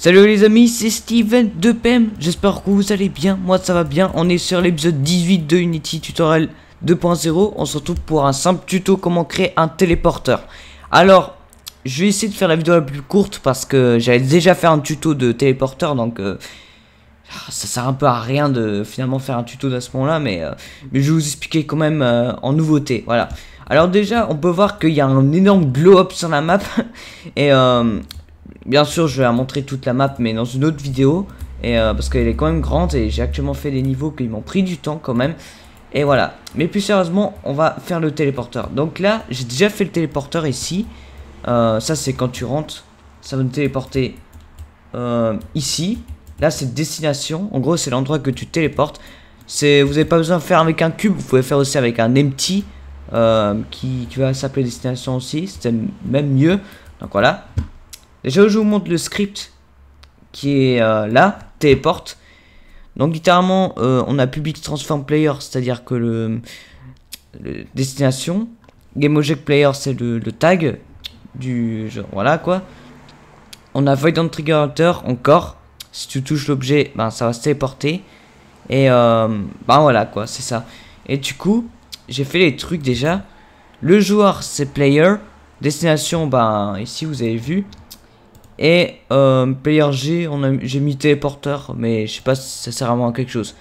Salut les amis, c'est Steven de PEM, j'espère que vous allez bien, moi ça va bien, on est sur l'épisode 18 de Unity Tutorial 2.0, on se retrouve pour un simple tuto comment créer un téléporteur. Alors, je vais essayer de faire la vidéo la plus courte parce que j'avais déjà fait un tuto de téléporteur, donc euh, ah, ça sert un peu à rien de finalement faire un tuto à ce moment-là, mais, euh, je vais vous expliquer quand même euh, en nouveauté, voilà. Alors déjà, on peut voir qu'il y a un énorme glow-up sur la map, et Bien sûr, je vais la montrer toute la map, mais dans une autre vidéo. Et, euh, parce qu'elle est quand même grande et j'ai actuellement fait des niveaux qui m'ont pris du temps quand même. Et voilà. Mais plus sérieusement, on va faire le téléporteur. Donc là, j'ai déjà fait le téléporteur ici. Euh, ça, c'est quand tu rentres. Ça va nous téléporter euh, ici. Là, c'est destination. En gros, c'est l'endroit que tu téléportes. Vous n'avez pas besoin de faire avec un cube. Vous pouvez faire aussi avec un empty. qui, qui va s'appeler destination aussi. c'est même mieux. Donc voilà je vous montre le script qui est euh, là, téléporte. Donc, littéralement, euh, on a public transform player, c'est-à-dire que le, destination, game object player, c'est le, tag du voilà quoi. On a void on trigger hunter encore. Si tu touches l'objet, ben ça va se téléporter. Et euh, ben voilà quoi, c'est ça. Et du coup, j'ai fait les trucs déjà. Le joueur c'est player, destination ben ici vous avez vu, et euh, player G, j'ai mis téléporteur, mais je sais pas si ça sert vraiment à quelque chose.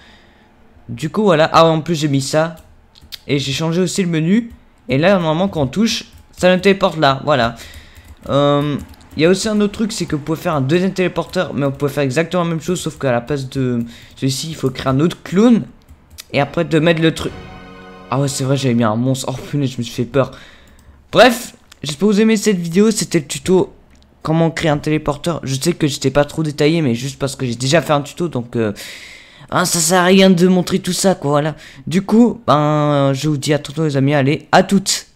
Du coup, voilà. Ah, en plus, j'ai mis ça. Et j'ai changé aussi le menu. Et là, normalement, quand on touche, ça le téléporte là. Voilà. Euh, il y a aussi un autre truc, c'est que vous pouvez faire un deuxième téléporteur, mais on peut faire exactement la même chose, sauf qu'à la place de celui-ci, il faut créer un autre clown Et après, de mettre le truc. Ah ouais, c'est vrai, j'avais mis un monstre. Oh punaise, je me suis fait peur. Bref, j'espère que vous aimez cette vidéo. C'était le tuto comment créer un téléporteur. Je sais que j'étais pas trop détaillé, mais juste parce que j'ai déjà fait un tuto, donc ça euh, ne hein, ça sert à rien de montrer tout ça, quoi. Voilà. Du coup, ben, je vous dis à tous les amis, allez, à toutes.